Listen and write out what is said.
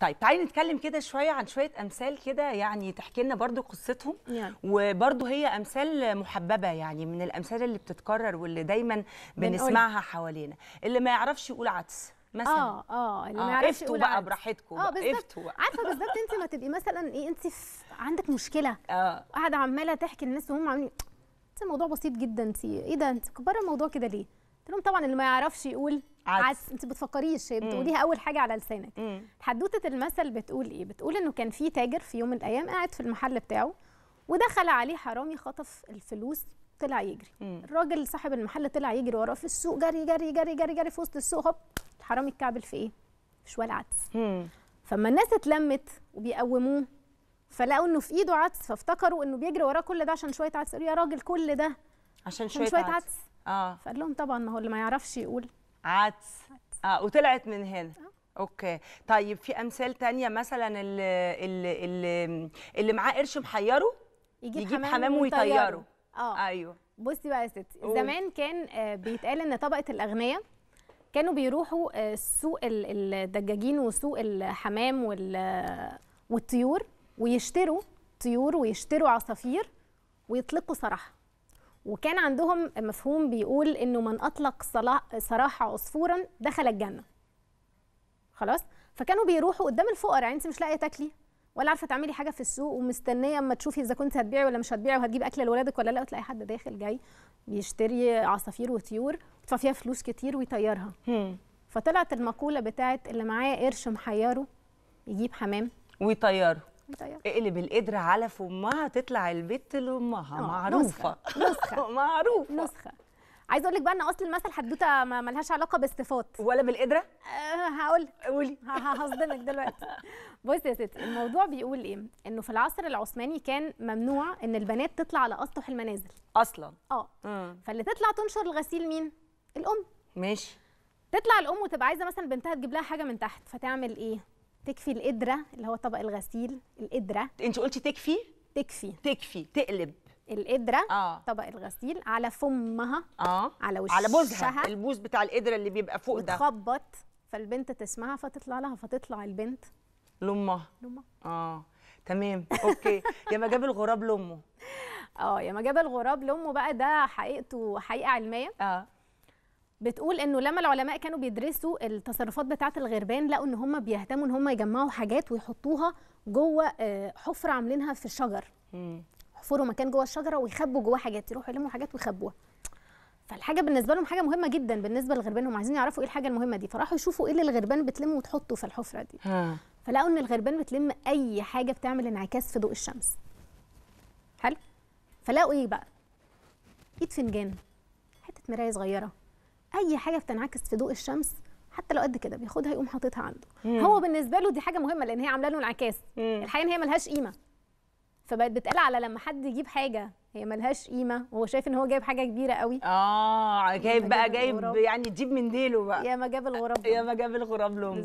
طيب تعالي نتكلم كده شويه عن شويه امثال كده يعني تحكي لنا برضو قصتهم يعني. وبرضو هي امثال محببه يعني من الامثال اللي بتتكرر واللي دايما بنسمعها حوالينا اللي ما يعرفش يقول عدس مثلا اه اه اللي ما آه، يعرفش افتوا بقى براحتكم اه بالظبط عارفه بالظبط انت ما تبقي مثلا ايه انت عندك مشكله اه قاعده عماله تحكي للناس وهم عاملين الموضوع بسيط جدا انت ايه ده انت كبر الموضوع كده ليه؟ قلت لهم طبعا اللي ما يعرفش يقول عدس, انت بتفكريش بتقوليها اول حاجه على لسانك حدوته المثل بتقول ايه بتقول انه كان في تاجر في يوم من الايام قاعد في المحل بتاعه ودخل عليه حرامي خطف الفلوس طلع يجري مم. الراجل صاحب المحل طلع يجري وراه في السوق جري جري جري جري جري في وسط السوق هوب الحرامي اتكعبل في ايه في شوال عدس فما الناس اتلمت وبيقوموه فلقوا انه في ايده عدس فافتكروا انه بيجري وراه كل ده عشان شويه عدس قالوا يا راجل كل ده عشان شويه, عشان شوية عدس. عدس اه فقال لهم طبعا ما هو اللي ما يعرفش يقول عدس اه وطلعت من هنا آه. اوكي طيب في امثال تانية مثلا اللي اللي اللي معاه قرش محيره يجيب, يجيب حمام, حمام ويطيره اه ايوه بصي بقى يا ستي زمان كان آه، بيتقال ان طبقه الاغنياء كانوا بيروحوا آه، سوق الدجاجين وسوق الحمام والطيور ويشتروا طيور ويشتروا عصافير ويطلقوا صراحه وكان عندهم مفهوم بيقول انه من اطلق صراحة عصفورا دخل الجنه خلاص فكانوا بيروحوا قدام الفقراء يعني انت مش لاقيه تاكلي ولا عارفه تعملي حاجه في السوق ومستنيه اما تشوفي اذا كنت هتبيعي ولا مش هتبيعي وهتجيب اكل لولادك ولا لا وتلاقي حد داخل جاي بيشتري عصافير وطيور ويدفع فيها فلوس كتير ويطيرها فطلعت المقوله بتاعت اللي معاه قرش محيره يجيب حمام ويطيره متهيألي اقلب القدر على فمها تطلع البت لامها آه، معروفه نسخه معروفه نسخه عايزه اقول لك بقى ان اصل المثل حدوته ما لهاش علاقه بالصفات ولا بالقدره أه هقول قولي هصدمك دلوقتي بصي يا ستي الموضوع بيقول ايه انه في العصر العثماني كان ممنوع ان البنات تطلع على اسطح المنازل اصلا اه فاللي تطلع تنشر الغسيل مين الام ماشي تطلع الام وتبقى عايزه مثلا بنتها تجيب لها حاجه من تحت فتعمل ايه تكفي القدره اللي هو طبق الغسيل القدره انت قلتي تكفي تكفي تكفي تقلب القدره آه. طبق الغسيل على فمها اه على وشها على بوزها البوز بتاع القدره اللي بيبقى فوق ده تخبط فالبنت تسمعها فتطلع لها فتطلع البنت لامها لامها اه تمام اوكي يا ما جاب الغراب لامه اه يا ما جاب الغراب لامه بقى ده حقيقته حقيقه علميه اه بتقول انه لما العلماء كانوا بيدرسوا التصرفات بتاعه الغربان لقوا ان هم بيهتموا ان هم يجمعوا حاجات ويحطوها جوه آه، حفره عاملينها في الشجر يحفروا مكان جوه الشجره ويخبوا جوه حاجات يروحوا يلموا حاجات ويخبوها فالحاجه بالنسبه لهم حاجه مهمه جدا بالنسبه للغربان هم عايزين يعرفوا ايه الحاجه المهمه دي فراحوا يشوفوا ايه اللي الغربان بتلمه وتحطه في الحفره دي فلقوا ان الغربان بتلم اي حاجه بتعمل انعكاس في ضوء الشمس حلو فلقوا ايه بقى ايد فنجان حته مرايه صغيره اي حاجه بتنعكس في ضوء الشمس حتى لو قد كده بياخدها يقوم حاططها عنده مم. هو بالنسبه له دي حاجه مهمه لان هي عامله له انعكاس الحقيقه ان هي ملهاش قيمه فبقت بتقال على لما حد يجيب حاجه هي ملهاش قيمه وهو شايف ان هو جايب حاجه كبيره قوي اه جايب بقى جايب يعني تجيب من ديله بقى يا ما جاب الغراب يا ما جاب الغراب لهم